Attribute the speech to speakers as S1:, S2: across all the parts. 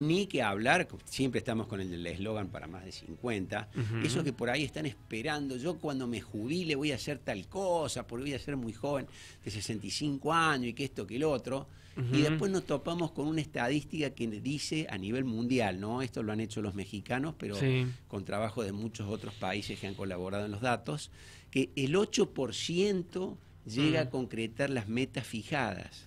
S1: Ni que hablar, siempre estamos con el eslogan para más de 50, esos que por ahí están esperando, yo cuando me jubile voy a hacer tal cosa, porque voy a ser muy joven, de 65 años y que esto, que el otro, y después nos topamos con una estadística que dice a nivel mundial, ¿no? Esto lo han hecho los mexicanos, pero con trabajo de muchos otros países que han colaborado en los datos, que el 8% llega mm. a concretar las
S2: metas fijadas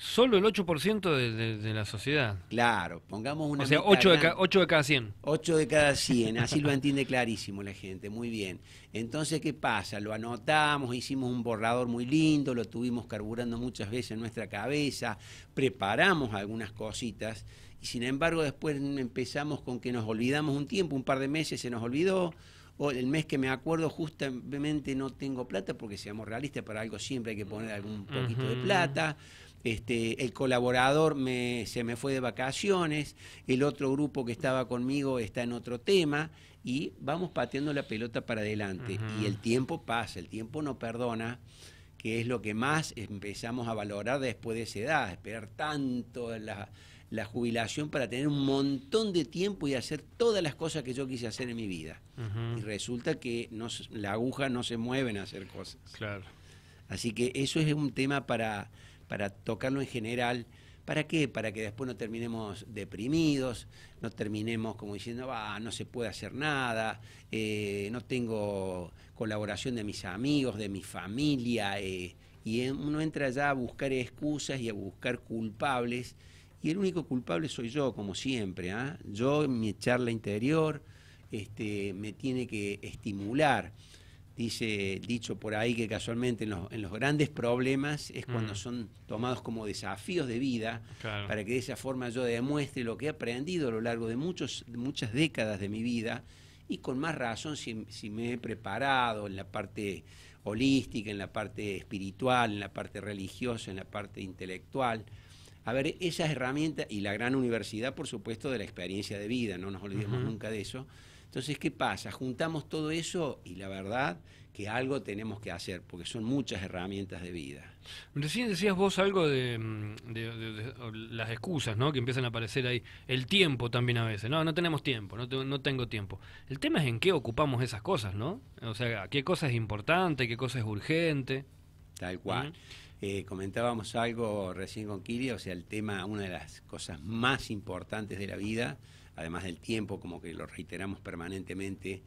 S2: solo el 8% de, de, de, la sociedad. Claro, pongamos una... O sea, 8 de, de, cada 100.
S1: 8 de cada 100, así lo entiende clarísimo la gente, muy bien. Entonces, ¿qué pasa? Lo anotamos, hicimos un borrador muy lindo, lo tuvimos carburando muchas veces en nuestra cabeza, preparamos algunas cositas y sin embargo después empezamos con que nos olvidamos un tiempo, un par de meses se nos olvidó. O el mes que me acuerdo justamente no tengo plata porque seamos realistas, para algo siempre hay que poner algún poquito de plata este, el colaborador se me fue de vacaciones, el otro grupo que estaba conmigo está en otro tema y vamos pateando la pelota para adelante. Y el tiempo pasa, el tiempo no perdona, que es lo que más empezamos a valorar después de esa edad, esperar tanto la, jubilación para tener un montón de tiempo y hacer todas las cosas que yo quise hacer en mi vida. Y resulta que la aguja no se mueve en hacer cosas. Claro. Así que eso es un tema para para tocarlo en general. ¿Para qué? Para que después no terminemos deprimidos, no terminemos como diciendo, ah, no se puede hacer nada, eh, no tengo colaboración de mis amigos, de mi familia, eh, y uno entra ya a buscar excusas y a buscar culpables, y el único culpable soy yo, como siempre, ¿ah? yo en mi charla interior este, me tiene que estimular dice dicho por ahí que casualmente en los, en los grandes problemas es cuando son tomados como desafíos de vida, para que de esa forma yo demuestre lo que he aprendido a lo largo de muchos, muchas décadas de mi vida, y con más razón si, me he preparado en la parte holística, en la parte espiritual, en la parte religiosa, en la parte intelectual. A ver, esas herramientas y la gran universidad, por supuesto, de la experiencia de vida, no nos olvidemos nunca de eso entonces, ¿qué pasa? Juntamos todo eso y la verdad que algo tenemos que hacer, porque son muchas herramientas de vida.
S2: Recién decías vos algo de, mm, las excusas, ¿no? Que empiezan a aparecer ahí. El tiempo también a veces. No, no tenemos tiempo, no, tengo tiempo. El tema es en qué ocupamos esas cosas, ¿no? O sea, qué cosa es importante, qué cosa es urgente. Tal cual. Eh,
S1: comentábamos algo recién con Kiri, o sea, el tema, una de las cosas más importantes de la vida además del tiempo, como que lo reiteramos permanentemente,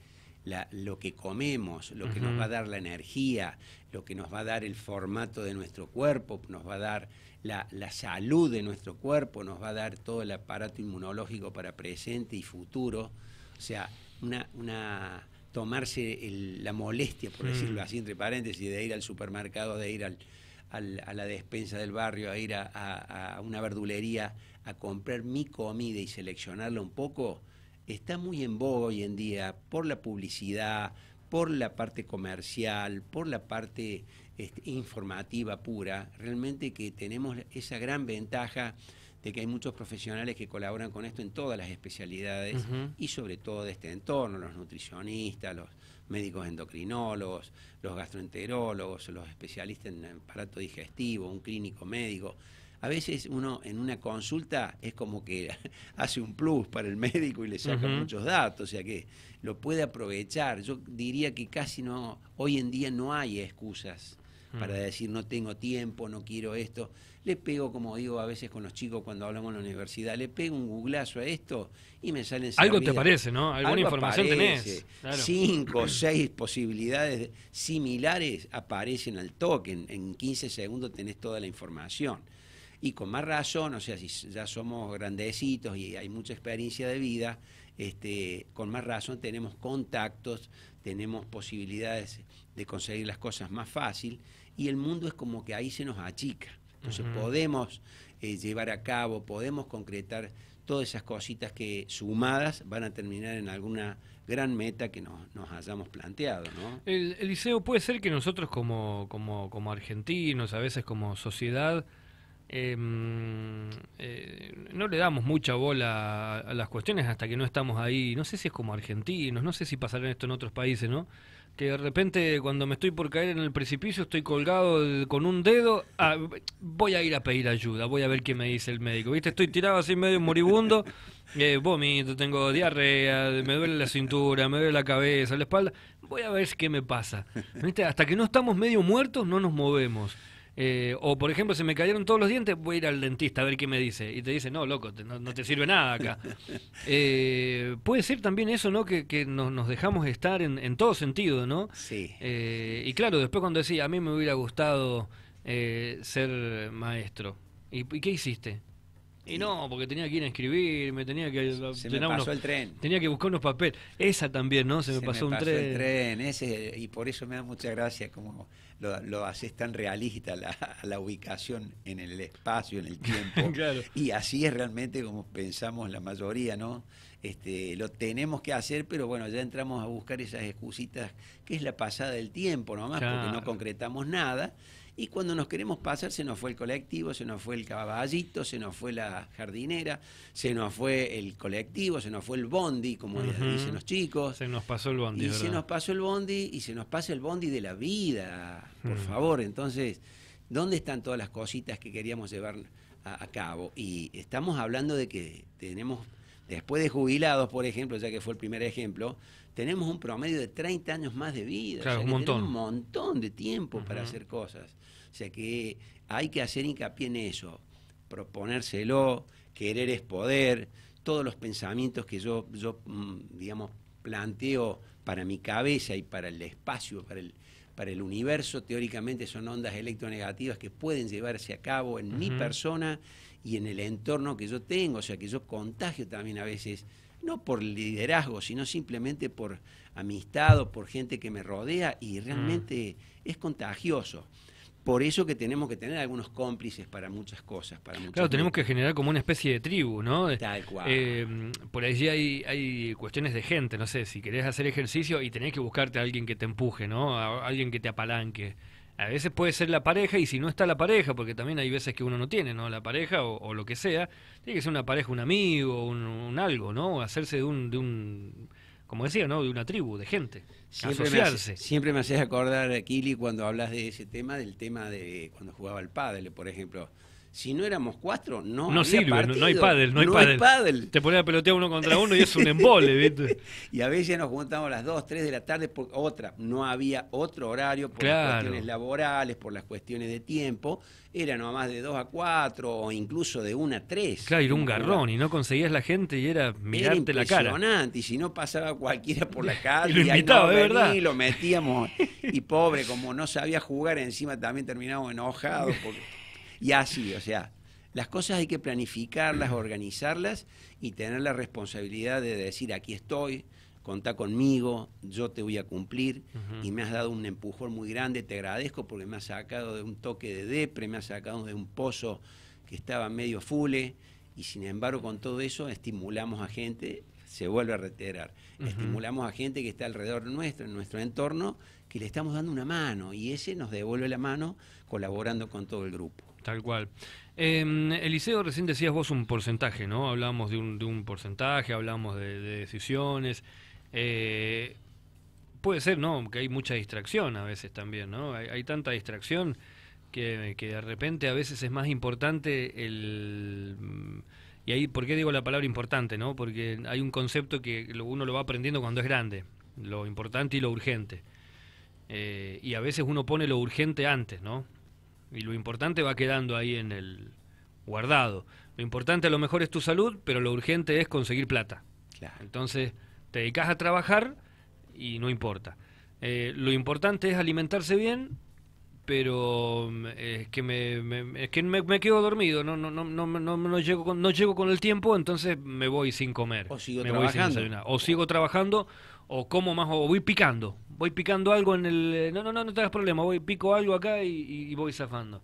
S1: lo que comemos, lo que nos va a dar la energía, lo que nos va a dar el formato de nuestro cuerpo, nos va a dar la, salud de nuestro cuerpo, nos va a dar todo el aparato inmunológico para presente y futuro. O sea, una, tomarse la molestia, por mm. decirlo así, entre paréntesis, de ir al supermercado, de ir al, a la despensa del barrio, a ir a una verdulería a comprar mi comida y seleccionarla un poco, está muy en boga hoy en día por la publicidad, por la parte comercial, por la parte este, informativa pura, realmente que tenemos esa gran ventaja de que hay muchos profesionales que colaboran con esto en todas las especialidades y sobre todo de este entorno, los nutricionistas, los médicos endocrinólogos, los gastroenterólogos, los especialistas en aparato digestivo, un clínico médico a veces uno en una consulta es como que hace un plus para el médico y le saca muchos datos, o sea que lo puede aprovechar. Yo diría que casi no, hoy en día no hay excusas para mm. decir no tengo tiempo, no quiero esto. Le pego, como digo a veces con los chicos cuando hablamos en la universidad, le pego un googlazo a esto y me salen... Algo te parece, ¿no? Alguna información tenés. Cinco o seis posibilidades similares aparecen al toque. En, en 15 segundos tenés toda la información. Y con más razón, o sea, si ya somos grandecitos y hay mucha experiencia de vida, este, con más razón tenemos contactos, tenemos posibilidades de conseguir las cosas más fácil y el mundo es como que ahí se nos achica. Entonces podemos eh, llevar a cabo, podemos concretar todas esas cositas que sumadas van a terminar en alguna gran meta que nos, hayamos planteado.
S2: El, Eliseo, puede ser que nosotros como argentinos, a veces como sociedad, Em, eh, no le damos mucha bola a, las cuestiones hasta que no estamos ahí. No sé si es como argentinos, no sé si pasará esto en otros países, ¿no? Que de repente cuando me estoy por caer en el precipicio estoy colgado con un dedo, ah, voy a ir a pedir ayuda, voy a ver qué me dice el médico. ¿Viste? Estoy tirado así medio moribundo, eh, tengo diarrea, me duele la cintura, me duele la cabeza, la espalda. Voy a ver qué me pasa. ¿Viste? Hasta que no estamos medio muertos no nos movemos. Eh, o por ejemplo, se me cayeron todos los dientes, voy a ir al dentista a ver qué me dice. Y te dice, no, loco, no, te sirve nada acá. Eh, puede ser también eso, ¿no? Que, que nos, dejamos estar en, en, todo sentido, ¿no? Sí. Eh, y claro, después cuando decía, a mí me hubiera gustado ser maestro. ¿Y qué hiciste? Y no, porque tenía que ir a me tenía que. Se pasó el tren. Tenía que buscar unos papeles. Esa también, ¿no? Se me pasó me un pasó tren. El tren
S1: ese, y por eso me da mucha gracia como lo, lo haces tan realista la, la, ubicación en el espacio, en el tiempo. Y así es realmente como pensamos la mayoría, ¿no? Este, lo tenemos que hacer, pero bueno, ya entramos a buscar esas excusitas, que es la pasada del tiempo nomás, porque no concretamos nada y cuando nos queremos pasar, se nos fue el colectivo, se nos fue el caballito, se nos fue la jardinera, se nos fue el colectivo, se nos fue el bondi, como dicen los
S2: chicos. Se nos pasó el bondi. Y se nos
S1: pasó el bondi y se nos pasa el bondi de la vida, por mm. favor. Entonces, ¿dónde están todas las cositas que queríamos llevar a cabo? Y estamos hablando de que tenemos, después de jubilados, por ejemplo, ya que fue el primer ejemplo, tenemos un promedio de 30 años más de vida. Claro, un montón. un montón de tiempo para hacer cosas. O sea que hay que hacer hincapié en eso, proponérselo, querer es poder, todos los pensamientos que yo, yo mm, digamos, planteo para mi cabeza y para el espacio, para el, para el universo, teóricamente son ondas electronegativas que pueden llevarse a cabo en mi persona y en el entorno que yo tengo, o sea que yo contagio también a veces no por liderazgo, sino simplemente por amistad o por gente que me rodea y mm. realmente es contagioso. Por eso que tenemos que tener algunos cómplices para muchas cosas. Para claro, tenemos
S2: que generar como una especie de tribu, ¿no? Tal cual. Eh, por allí hay, hay cuestiones de gente, no sé, si querés hacer ejercicio y tenés que buscarte a alguien que te empuje, ¿no? alguien que te apalanque. A veces puede ser la pareja y si no está la pareja, porque también hay veces que uno no tiene, ¿no? La pareja o, lo que sea, tiene que ser una pareja, un amigo, un, un algo, ¿no? Hacerse de un, de un, como decía, ¿no? De una tribu, de gente. Siempre asociarse. siempre me haces
S1: acordar, Kili, cuando hablas de ese tema, del tema de cuando jugaba al padre, por ejemplo si no éramos cuatro, no. No sirve, no hay pádel, no hay, no Te ponía a
S2: pelotear uno contra uno y es un embole, ¿viste?
S1: y a veces nos juntábamos a las 2, 3 de la tarde por otra. No había otro horario por las cuestiones laborales, por las cuestiones de tiempo. Era nomás de 2 a 4 o incluso de 1 a 3. Claro, era un garrón
S2: y no conseguías la gente y era mirarte la cara.
S1: impresionante y si no pasaba cualquiera por la calle y, lo invitaba, y verdad. lo metíamos. y pobre, como no sabía jugar, encima también terminábamos enojados porque y así, o sea, las cosas hay que planificarlas, organizarlas y tener la responsabilidad de decir, aquí estoy, contá conmigo, yo te voy a cumplir y me has dado un empujón muy grande, te agradezco porque me has sacado de un toque de depre, me has sacado de un pozo que estaba medio fule y sin embargo con todo eso estimulamos a gente, se vuelve a reiterar, estimulamos a gente que está alrededor nuestro, en nuestro entorno, que le estamos dando una mano y ese nos devuelve la mano colaborando con todo el grupo.
S2: Tal cual. Em, Eliseo, recién decías vos un porcentaje, ¿no? Hablábamos de un, porcentaje, hablamos de, decisiones. Eh, puede ser, ¿no? Que hay mucha distracción a veces también, ¿no? Hay, tanta distracción que, de repente a veces es más importante el... Y ahí, ¿por qué digo la palabra importante, no? Porque hay un concepto que uno lo va aprendiendo cuando es grande, lo importante y lo urgente. Eh, y a veces uno pone lo urgente antes, ¿no? y lo importante va quedando ahí en el guardado. Lo importante a lo mejor es tu salud, pero lo urgente es conseguir plata. Entonces, te dedicas a trabajar y no importa. Eh, lo importante es alimentarse bien, pero mm, es que me, es que me, quedo dormido, no no no no no no llego con, no llego con el tiempo, entonces me voy sin comer, o sigo trabajando. o sigo trabajando o como más o voy picando, voy picando algo en el... Eh, no, no, no, no te hagas problema, voy pico algo acá y, voy zafando.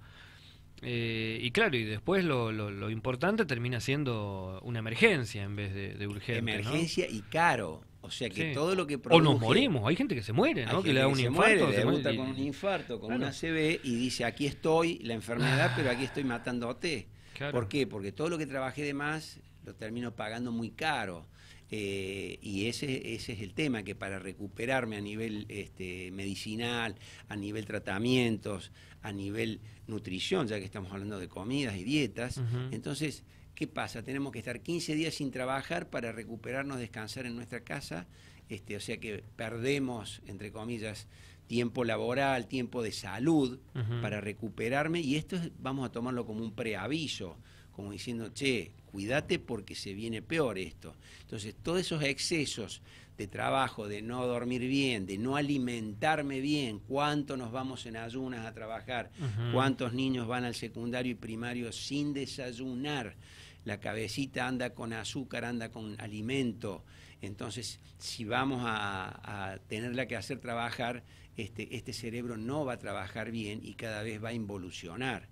S2: Eh, y claro, y después lo, lo, importante termina siendo una emergencia en vez de, de urgente. Emergencia y caro. O sea que todo lo que produce, O nos morimos, hay gente que se muere, ¿no? Que le da un infarto. se con un infarto,
S1: con una cv y dice, aquí estoy, la enfermedad, pero aquí estoy matándote. ¿Por qué? Porque todo lo que trabajé de más lo termino pagando muy caro. Eh, y ese, es el tema, que para recuperarme a nivel este, medicinal, a nivel tratamientos, a nivel nutrición, ya que estamos hablando de comidas y dietas, entonces, ¿qué pasa? Tenemos que estar 15 días sin trabajar para recuperarnos, descansar en nuestra casa, este, o sea que perdemos, entre comillas, tiempo laboral, tiempo de salud para recuperarme y esto vamos a tomarlo como un preaviso como diciendo, che, cuídate porque se viene peor esto. Entonces, todos esos excesos de trabajo, de no dormir bien, de no alimentarme bien, cuánto nos vamos en ayunas a trabajar, cuántos niños van al secundario y primario sin desayunar, la cabecita anda con azúcar, anda con alimento. Entonces, si vamos a, tenerla que hacer trabajar, este, este cerebro no va a trabajar bien y cada vez va a involucionar.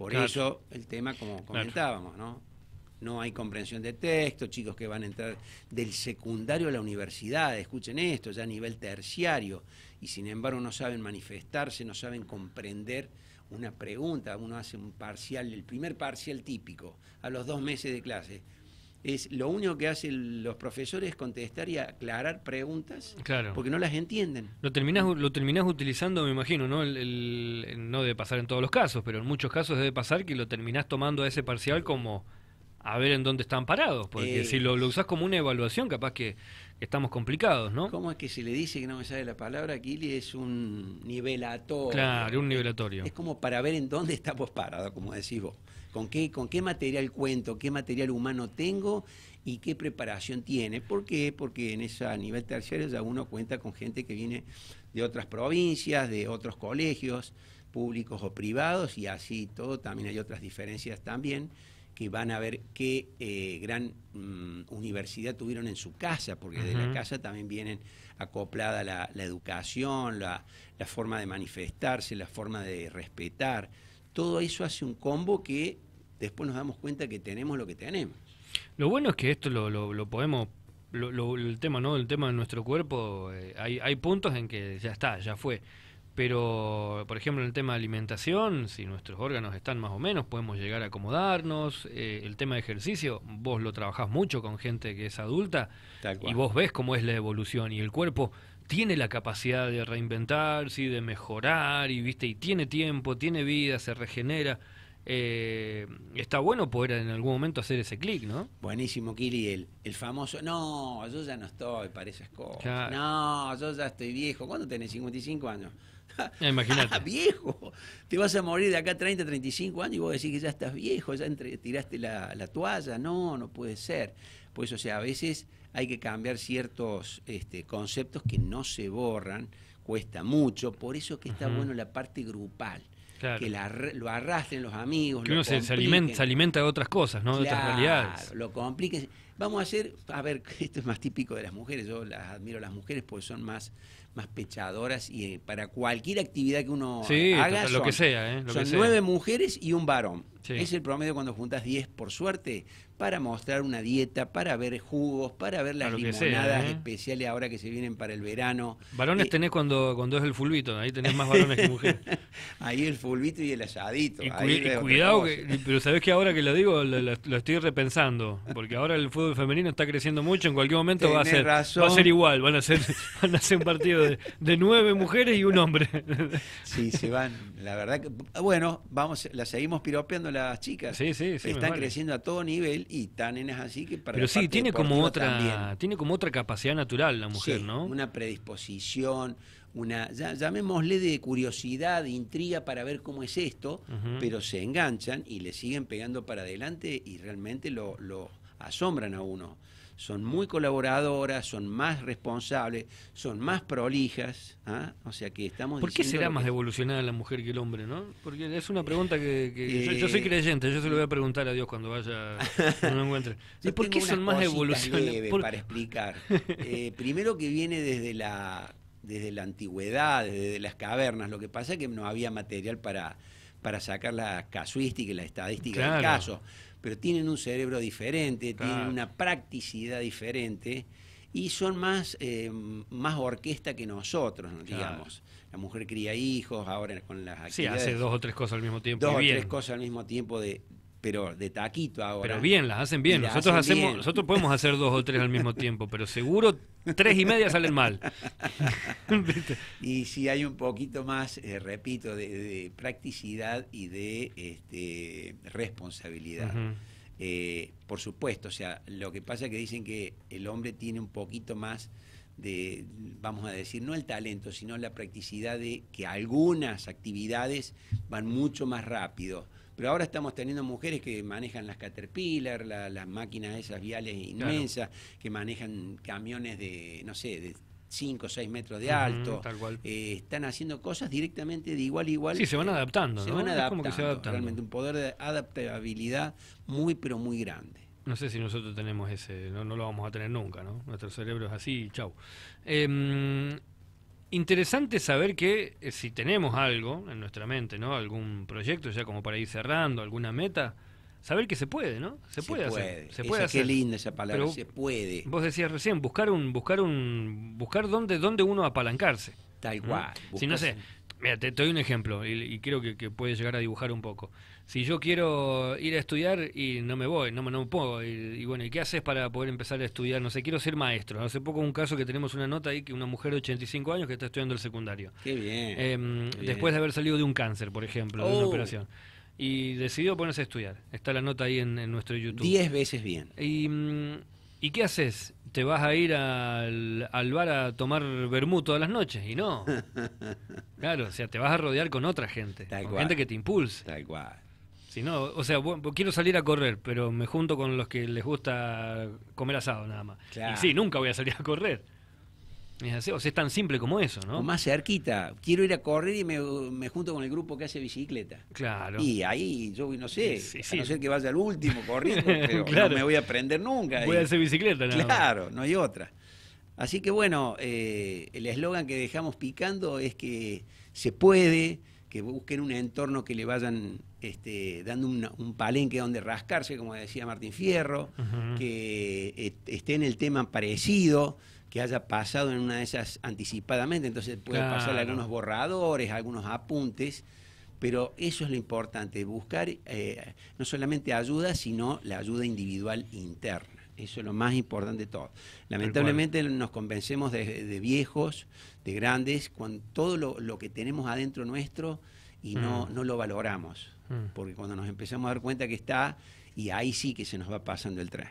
S1: Por eso el tema, como comentábamos, ¿no? No hay comprensión de texto, chicos que van a entrar del secundario a la universidad, escuchen esto, ya a nivel terciario, y sin embargo no saben manifestarse, no saben comprender una pregunta, uno hace un parcial, el primer parcial típico, a los dos meses de clase es lo único que hacen los profesores es contestar y aclarar preguntas porque no las entienden.
S2: Lo terminás, lo terminás utilizando, me imagino, ¿no? El, debe pasar en todos los casos, pero en muchos casos debe pasar que lo terminás tomando a ese parcial como a ver en dónde están parados, porque si lo, usás como una evaluación, capaz que, estamos complicados, ¿no? ¿Cómo es que se le dice que no me sale la palabra, Kili?
S1: Es un nivelatorio. Claro,
S2: un nivelatorio. es
S1: como para ver en dónde estamos parados, como decís vos con qué, material cuento, qué material humano tengo y qué preparación tiene. ¿Por qué? Porque en ese nivel terciario ya uno cuenta con gente que viene de otras provincias, de otros colegios públicos o privados y así todo. También hay otras diferencias también que van a ver qué eh, gran mm, universidad tuvieron en su casa, porque de la casa también vienen acoplada la, educación, la, forma de manifestarse, la forma de respetar todo eso hace un combo que después nos damos cuenta que tenemos lo que tenemos.
S2: Lo bueno es que esto lo, podemos el tema no el tema de nuestro cuerpo eh, hay, puntos en que ya está ya fue pero por ejemplo en el tema de alimentación si nuestros órganos están más o menos podemos llegar a acomodarnos eh, el tema de ejercicio vos lo trabajás mucho con gente que es adulta y vos ves cómo es la evolución y el cuerpo tiene la capacidad de reinventarse y de mejorar y viste y tiene tiempo, tiene vida, se regenera. Eh, está bueno poder en algún momento hacer ese clic, ¿no? Buenísimo, Kiri, el, el,
S1: famoso, no, yo ya no estoy para esas cosas. No, yo ya estoy viejo. ¿Cuándo tenés 55 años?
S2: Imagínate.
S1: viejo, te vas a morir de acá 30, 35 años y vos decís que ya estás viejo, ya entre, tiraste la, toalla. No, no puede ser. Pues, o sea, a veces hay que cambiar ciertos este, conceptos que no se borran, cuesta mucho, por eso que está bueno la parte grupal. que lo arrastren los amigos. Que uno se, alimenta,
S2: de otras cosas, ¿no? de otras realidades.
S1: Lo compliquen. Vamos a hacer, a ver, esto es más típico de las mujeres, yo las admiro las mujeres porque son más, más pechadoras y eh, para cualquier actividad que uno haga. Lo ¿eh? que sea, nueve mujeres y un varón. Es el promedio cuando juntas 10 por suerte para mostrar una dieta, para ver jugos, para ver las limonadas ¿eh? especiales ahora que se vienen para el verano.
S2: Varones eh, tenés cuando, cuando es el fulbito, ahí tenés más varones que mujeres.
S1: ahí el fulbito y el asadito. cuidado,
S2: pero sabés que ahora que lo digo lo, estoy repensando, porque ahora el fútbol femenino está creciendo mucho, en cualquier momento va a ser va a ser igual, van a ser, van a ser un partido de, de nueve mujeres y un hombre.
S1: sí, se van, la verdad que, bueno, vamos, la seguimos piropeando las chicas. Están creciendo a todo nivel y tan es así que para Pero sí, tiene como otra
S2: tiene como otra capacidad natural la mujer, ¿no? Una predisposición, una
S1: ya, llamémosle de curiosidad, de intriga para ver cómo es esto, pero se enganchan y le siguen pegando para adelante y realmente lo asombran a uno son muy colaboradoras, son más responsables, son más prolijas. ¿ah? O sea que estamos. ¿Por qué será más
S2: evolucionada la mujer que el hombre, no? Porque es una pregunta que. yo, soy eh, creyente, yo se lo voy a preguntar a Dios cuando vaya, cuando lo encuentre. por qué son más evolucionadas? Para explicar.
S1: Eh, primero que viene desde la, desde la antigüedad, desde las cavernas. Lo que pasa es que no había material para, para sacar la casuística y la estadística del caso pero tienen un cerebro diferente, tienen una practicidad diferente y son más, eh, más orquesta que nosotros, digamos. La mujer cría hijos, ahora con las actividades... Sí, hace dos o tres
S2: cosas al mismo tiempo. Dos o tres
S1: cosas al mismo tiempo de, pero de taquito ahora. Pero bien, las hacen bien. nosotros hacemos, nosotros
S2: podemos hacer dos o tres al mismo tiempo, pero seguro tres y media salen mal.
S1: y si hay un poquito más, eh, repito, de, practicidad y de este, responsabilidad. Eh, por supuesto, o sea, lo que pasa es que dicen que el hombre tiene un poquito más de, vamos a decir, no el talento, sino la practicidad de que algunas actividades van mucho más rápido pero ahora estamos teniendo mujeres que manejan las Caterpillar, las máquinas esas viales inmensas, que manejan camiones de, no sé, de 5 o 6 metros de alto. Eh, están haciendo cosas directamente de igual a igual. Sí, se van eh, adaptando. Se van adaptando, Realmente un poder de adaptabilidad muy, pero muy grande.
S2: No sé si nosotros tenemos ese, no, no lo vamos a tener nunca, ¿no? Nuestro cerebro es así, chau. Em, Interesante saber que eh, si tenemos algo en nuestra mente, ¿no? Algún proyecto ya como para ir cerrando, alguna meta, saber que se puede, ¿no? Se, puede, hacer. Se puede hacer. Qué linda esa palabra, se puede. Vos decías recién, buscar un, buscar un, buscar dónde, dónde uno apalancarse. Tal ¿Mm? cual. Si no sé, Mira, te, doy un ejemplo y, creo que, puede llegar a dibujar un poco. Si yo quiero ir a estudiar y no me voy, no, no puedo, y, y bueno, ¿y qué haces para poder empezar a estudiar? No sé, quiero ser maestro. Hace poco un caso que tenemos una nota ahí que una mujer de 85 años que está estudiando el secundario. Em, qué bien. después de haber salido de un cáncer, por ejemplo, de una oh. operación. Y decidió ponerse a estudiar. Está la nota ahí en, nuestro YouTube. Diez veces bien. ¿Y, mm, y qué haces? te vas a ir al, bar a tomar Bermú todas las noches. Y no. claro, o sea, te vas a rodear con otra gente. gente que te impulse. Tal cual. Si o sea, quiero salir a correr, pero me junto con los que les gusta comer asado nada más. Y sí, nunca voy a salir a correr. Es o sea, es tan simple como eso, ¿no? O más cerquita.
S1: Quiero ir a correr y me, junto con el grupo que hace bicicleta.
S2: Claro. Y ahí yo no
S1: sé, a no ser que vaya al último corriendo, pero no me voy a aprender nunca. Voy a hacer bicicleta, Claro, no hay otra. Así que bueno, eh, el eslogan que dejamos picando es que se puede, que busquen un entorno que le vayan este, dando un, palenque donde rascarse, como decía Martín Fierro, que eh, esté en el tema parecido que haya pasado en una de esas anticipadamente, entonces puede pasar algunos borradores, algunos apuntes, pero eso es lo importante, buscar eh, no solamente ayuda, sino la ayuda individual interna. Eso es lo más importante de todo. Lamentablemente nos convencemos de, viejos, de grandes, con todo lo, que tenemos adentro nuestro y no, mm. no lo valoramos. Mm. Porque cuando nos empezamos a dar cuenta que está, y ahí sí que se nos va pasando el tren.